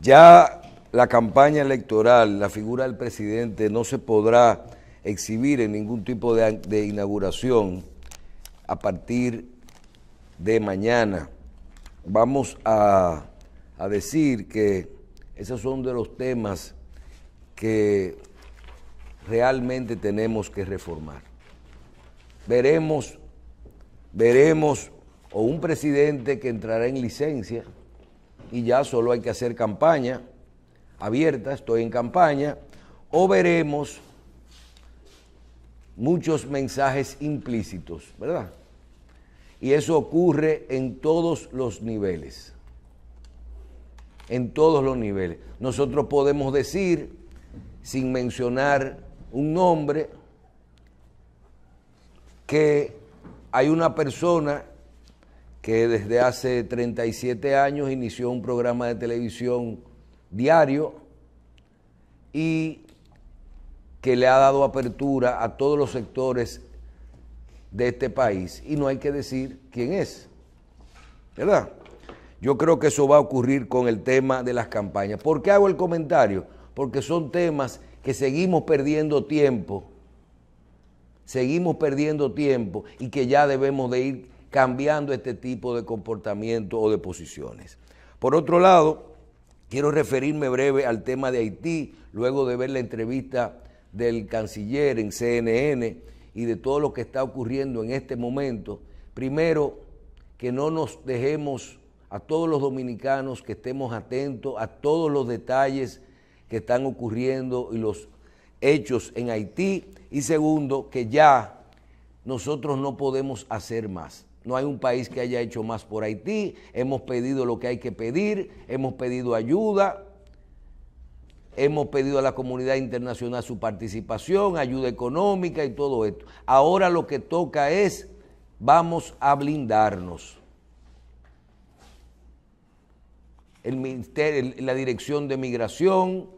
Ya la campaña electoral, la figura del presidente no se podrá exhibir en ningún tipo de, inauguración a partir de mañana. Vamos a, a decir que esos son de los temas que realmente tenemos que reformar. Veremos, veremos o un presidente que entrará en licencia y ya solo hay que hacer campaña abierta, estoy en campaña, o veremos muchos mensajes implícitos, ¿verdad? Y eso ocurre en todos los niveles, en todos los niveles. Nosotros podemos decir, sin mencionar un nombre, que hay una persona que desde hace 37 años inició un programa de televisión diario y que le ha dado apertura a todos los sectores de este país. Y no hay que decir quién es, ¿verdad? Yo creo que eso va a ocurrir con el tema de las campañas. ¿Por qué hago el comentario? Porque son temas que seguimos perdiendo tiempo, seguimos perdiendo tiempo y que ya debemos de ir cambiando este tipo de comportamiento o de posiciones. Por otro lado, quiero referirme breve al tema de Haití, luego de ver la entrevista del canciller en CNN y de todo lo que está ocurriendo en este momento. Primero, que no nos dejemos a todos los dominicanos que estemos atentos a todos los detalles que están ocurriendo y los hechos en Haití. Y segundo, que ya nosotros no podemos hacer más. No hay un país que haya hecho más por Haití. Hemos pedido lo que hay que pedir, hemos pedido ayuda, hemos pedido a la comunidad internacional su participación, ayuda económica y todo esto. Ahora lo que toca es, vamos a blindarnos. El la Dirección de Migración,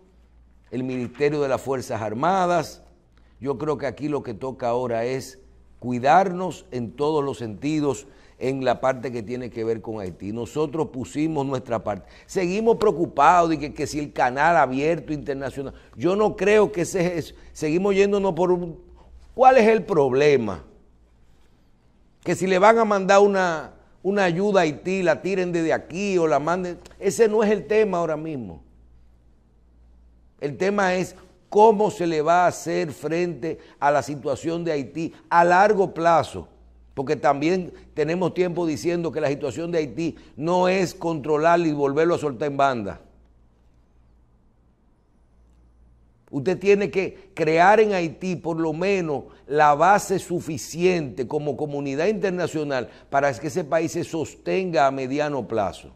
el Ministerio de las Fuerzas Armadas. Yo creo que aquí lo que toca ahora es cuidarnos en todos los sentidos en la parte que tiene que ver con Haití. Nosotros pusimos nuestra parte. Seguimos preocupados de que, que si el canal abierto internacional, yo no creo que ese es, seguimos yéndonos por un... ¿Cuál es el problema? Que si le van a mandar una, una ayuda a Haití, la tiren desde aquí o la manden. Ese no es el tema ahora mismo. El tema es ¿Cómo se le va a hacer frente a la situación de Haití a largo plazo? Porque también tenemos tiempo diciendo que la situación de Haití no es controlarla y volverlo a soltar en banda. Usted tiene que crear en Haití por lo menos la base suficiente como comunidad internacional para que ese país se sostenga a mediano plazo.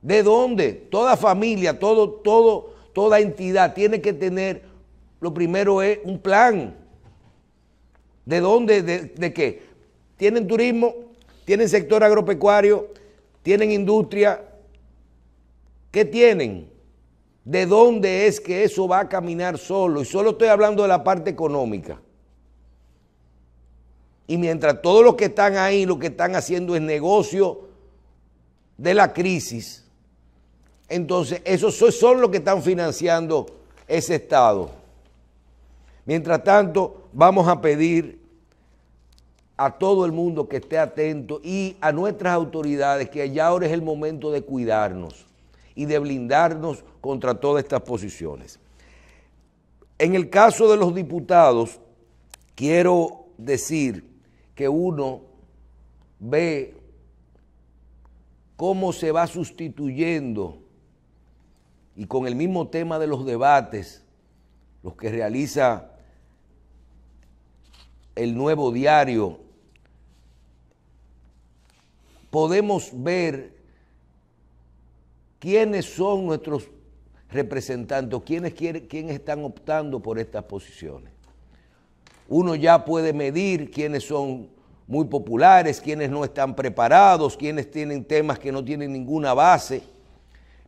¿De dónde? Toda familia, todo, todo, toda entidad tiene que tener, lo primero es un plan. ¿De dónde? ¿De, qué? Tienen turismo, tienen sector agropecuario, tienen industria. ¿Qué tienen? ¿De dónde es que eso va a caminar solo? Y solo estoy hablando de la parte económica. Y mientras todos los que están ahí, lo que están haciendo es negocio de la crisis, entonces, esos son los que están financiando ese Estado. Mientras tanto, vamos a pedir a todo el mundo que esté atento y a nuestras autoridades que ya ahora es el momento de cuidarnos y de blindarnos contra todas estas posiciones. En el caso de los diputados, quiero decir que uno ve cómo se va sustituyendo y con el mismo tema de los debates, los que realiza el nuevo diario, podemos ver quiénes son nuestros representantes, quiénes, están optando por estas posiciones. Uno ya puede medir quiénes son muy populares, quiénes no están preparados, quiénes tienen temas que no tienen ninguna base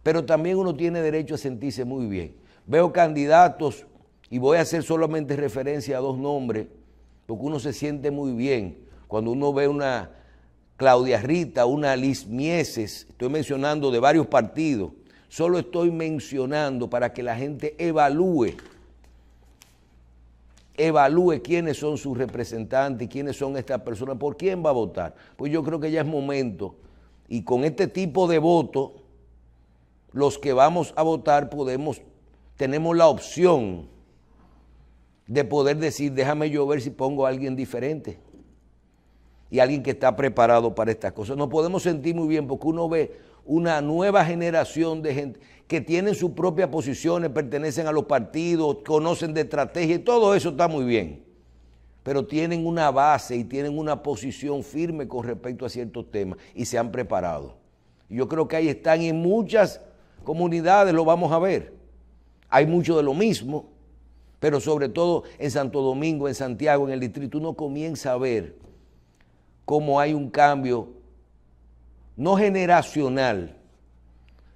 pero también uno tiene derecho a sentirse muy bien. Veo candidatos, y voy a hacer solamente referencia a dos nombres, porque uno se siente muy bien cuando uno ve una Claudia Rita, una Liz Mieses, estoy mencionando de varios partidos, solo estoy mencionando para que la gente evalúe, evalúe quiénes son sus representantes, quiénes son estas personas, por quién va a votar. Pues yo creo que ya es momento, y con este tipo de voto, los que vamos a votar podemos, tenemos la opción de poder decir, déjame yo ver si pongo a alguien diferente y alguien que está preparado para estas cosas. Nos podemos sentir muy bien porque uno ve una nueva generación de gente que tienen sus propias posiciones, pertenecen a los partidos, conocen de estrategia y todo eso está muy bien. Pero tienen una base y tienen una posición firme con respecto a ciertos temas y se han preparado. Yo creo que ahí están en muchas comunidades lo vamos a ver. Hay mucho de lo mismo, pero sobre todo en Santo Domingo, en Santiago, en el distrito, uno comienza a ver cómo hay un cambio, no generacional,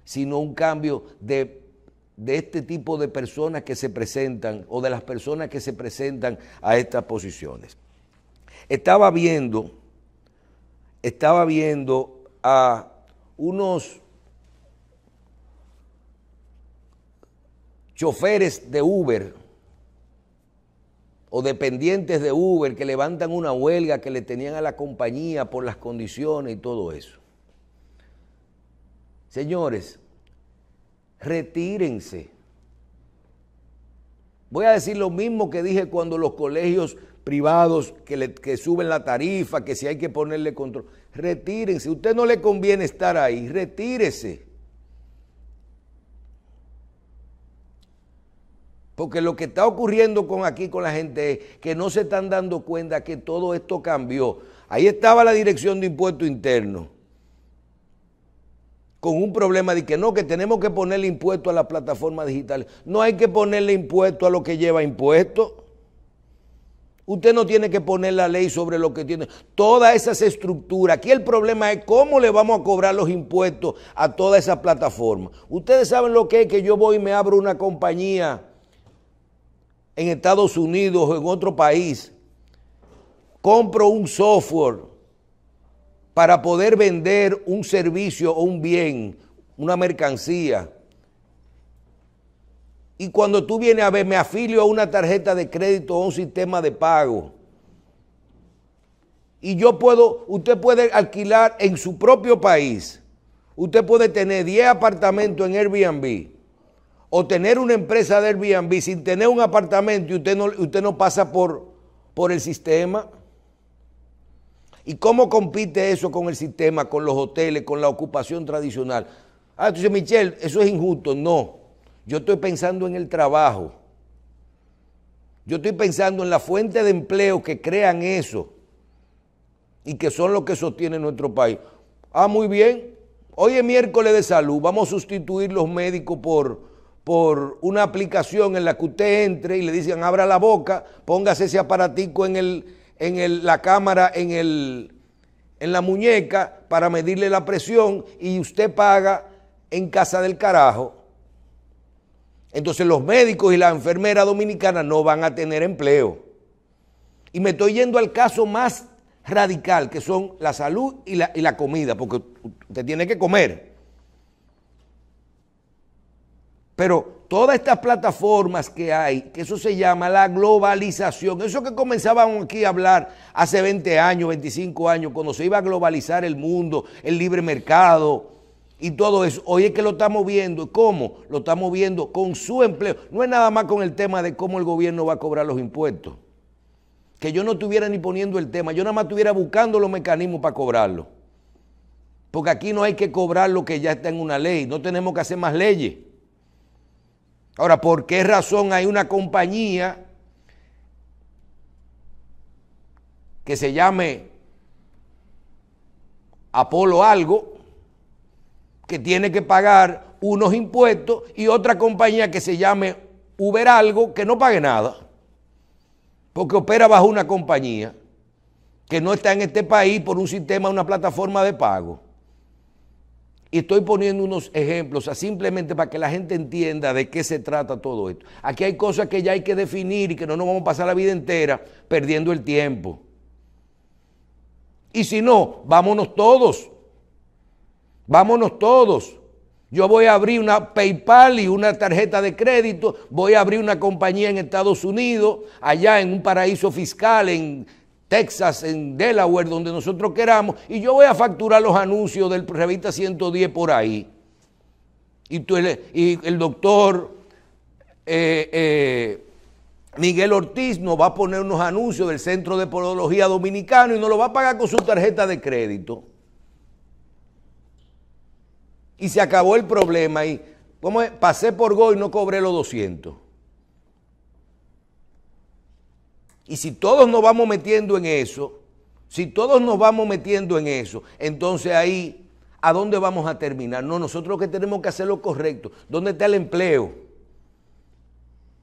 sino un cambio de, de este tipo de personas que se presentan o de las personas que se presentan a estas posiciones. Estaba viendo, estaba viendo a unos choferes de Uber o dependientes de Uber que levantan una huelga que le tenían a la compañía por las condiciones y todo eso. Señores, retírense. Voy a decir lo mismo que dije cuando los colegios privados que, suben la tarifa, que si hay que ponerle control. Retírense, usted no le conviene estar ahí, retírese. Porque lo que está ocurriendo con aquí con la gente es que no se están dando cuenta que todo esto cambió. Ahí estaba la dirección de impuestos interno con un problema de que no, que tenemos que ponerle impuesto a las plataformas digitales. No hay que ponerle impuesto a lo que lleva impuesto. Usted no tiene que poner la ley sobre lo que tiene. Todas esas estructuras. Aquí el problema es cómo le vamos a cobrar los impuestos a toda esa plataforma. Ustedes saben lo que es que yo voy y me abro una compañía en Estados Unidos o en otro país, compro un software para poder vender un servicio o un bien, una mercancía. Y cuando tú vienes a ver, me afilio a una tarjeta de crédito o un sistema de pago. Y yo puedo, usted puede alquilar en su propio país. Usted puede tener 10 apartamentos en Airbnb o tener una empresa de Airbnb sin tener un apartamento y usted no, pasa por, por el sistema? ¿Y cómo compite eso con el sistema, con los hoteles, con la ocupación tradicional? Ah, dices, Michelle, eso es injusto. No, yo estoy pensando en el trabajo. Yo estoy pensando en la fuente de empleo que crean eso y que son los que sostienen nuestro país. Ah, muy bien. Hoy es miércoles de salud. Vamos a sustituir los médicos por, por una aplicación en la que usted entre y le dicen abra la boca, póngase ese aparatico en, el, en el, la cámara, en, el, en la muñeca para medirle la presión y usted paga en casa del carajo. Entonces los médicos y la enfermera dominicana no van a tener empleo. Y me estoy yendo al caso más radical, que son la salud y la, y la comida, porque usted tiene que comer. Pero todas estas plataformas que hay, que eso se llama la globalización, eso que comenzábamos aquí a hablar hace 20 años, 25 años, cuando se iba a globalizar el mundo, el libre mercado y todo eso, hoy es que lo estamos viendo. ¿Cómo? Lo estamos viendo con su empleo. No es nada más con el tema de cómo el gobierno va a cobrar los impuestos. Que yo no estuviera ni poniendo el tema, yo nada más estuviera buscando los mecanismos para cobrarlo. Porque aquí no hay que cobrar lo que ya está en una ley, no tenemos que hacer más leyes. Ahora, ¿por qué razón hay una compañía que se llame Apolo algo que tiene que pagar unos impuestos y otra compañía que se llame Uber algo que no pague nada? Porque opera bajo una compañía que no está en este país por un sistema, una plataforma de pago. Y estoy poniendo unos ejemplos, simplemente para que la gente entienda de qué se trata todo esto. Aquí hay cosas que ya hay que definir y que no nos vamos a pasar la vida entera perdiendo el tiempo. Y si no, vámonos todos. Vámonos todos. Yo voy a abrir una PayPal y una tarjeta de crédito, voy a abrir una compañía en Estados Unidos, allá en un paraíso fiscal, en Texas, en Delaware, donde nosotros queramos, y yo voy a facturar los anuncios del revista 110 por ahí. Y, tú, el doctor eh, eh, Miguel Ortiz nos va a poner unos anuncios del Centro de Podología Dominicano y nos lo va a pagar con su tarjeta de crédito. Y se acabó el problema y pasé por Go y no cobré los 200. Y si todos nos vamos metiendo en eso, si todos nos vamos metiendo en eso, entonces ahí, ¿a dónde vamos a terminar? No, nosotros que tenemos que hacer lo correcto. ¿Dónde está el empleo?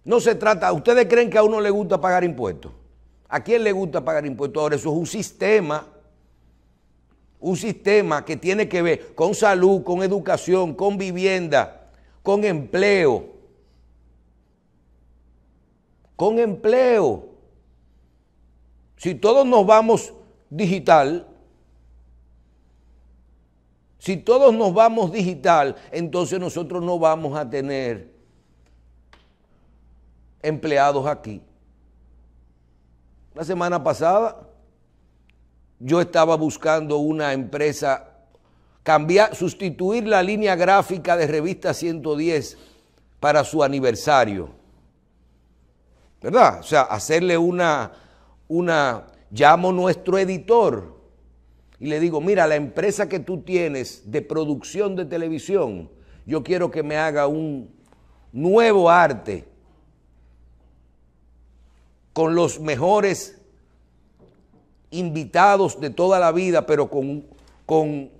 No se trata, ¿ustedes creen que a uno le gusta pagar impuestos? ¿A quién le gusta pagar impuestos? Ahora, eso es un sistema, un sistema que tiene que ver con salud, con educación, con vivienda, con empleo. Con empleo. Si todos nos vamos digital, si todos nos vamos digital, entonces nosotros no vamos a tener empleados aquí. La semana pasada yo estaba buscando una empresa, cambiar, sustituir la línea gráfica de revista 110 para su aniversario. ¿Verdad? O sea, hacerle una una, llamo nuestro editor y le digo, mira, la empresa que tú tienes de producción de televisión, yo quiero que me haga un nuevo arte con los mejores invitados de toda la vida, pero con, con...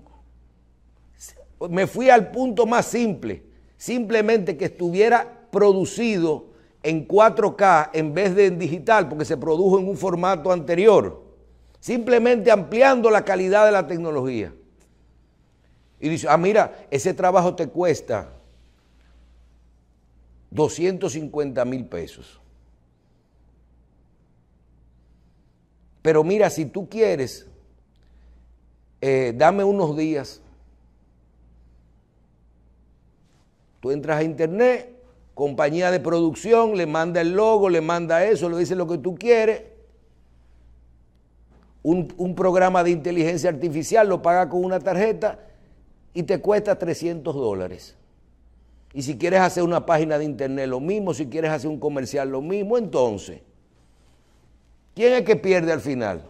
Me fui al punto más simple, simplemente que estuviera producido en 4K en vez de en digital, porque se produjo en un formato anterior, simplemente ampliando la calidad de la tecnología. Y dice, ah, mira, ese trabajo te cuesta 250 mil pesos. Pero mira, si tú quieres, eh, dame unos días. Tú entras a internet compañía de producción, le manda el logo, le manda eso, le dice lo que tú quieres. Un, programa de inteligencia artificial lo paga con una tarjeta y te cuesta 300 dólares. Y si quieres hacer una página de internet, lo mismo. Si quieres hacer un comercial, lo mismo. Entonces, ¿quién es que pierde al final?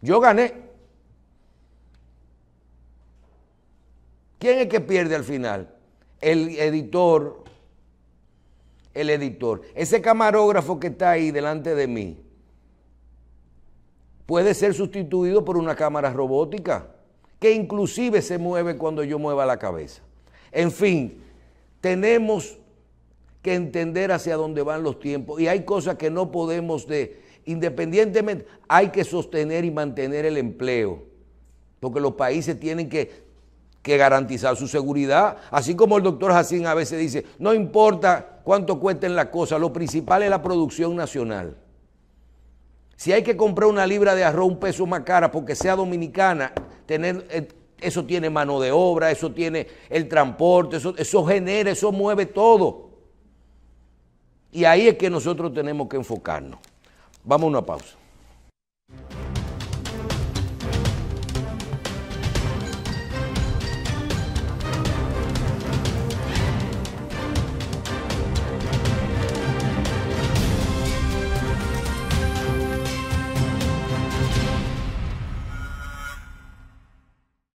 Yo gané. ¿Quién es que pierde al final? El editor, el editor. Ese camarógrafo que está ahí delante de mí puede ser sustituido por una cámara robótica que inclusive se mueve cuando yo mueva la cabeza. En fin, tenemos que entender hacia dónde van los tiempos y hay cosas que no podemos de independientemente hay que sostener y mantener el empleo, porque los países tienen que garantizar su seguridad, así como el doctor Jacín a veces dice, no importa cuánto cuesten las cosas. Lo principal es la producción nacional. Si hay que comprar una libra de arroz un peso más cara porque sea dominicana, tener, eh, eso tiene mano de obra, eso tiene el transporte, eso genera, eso mueve todo. Y ahí es que nosotros tenemos que enfocarnos. Vamos a una pausa.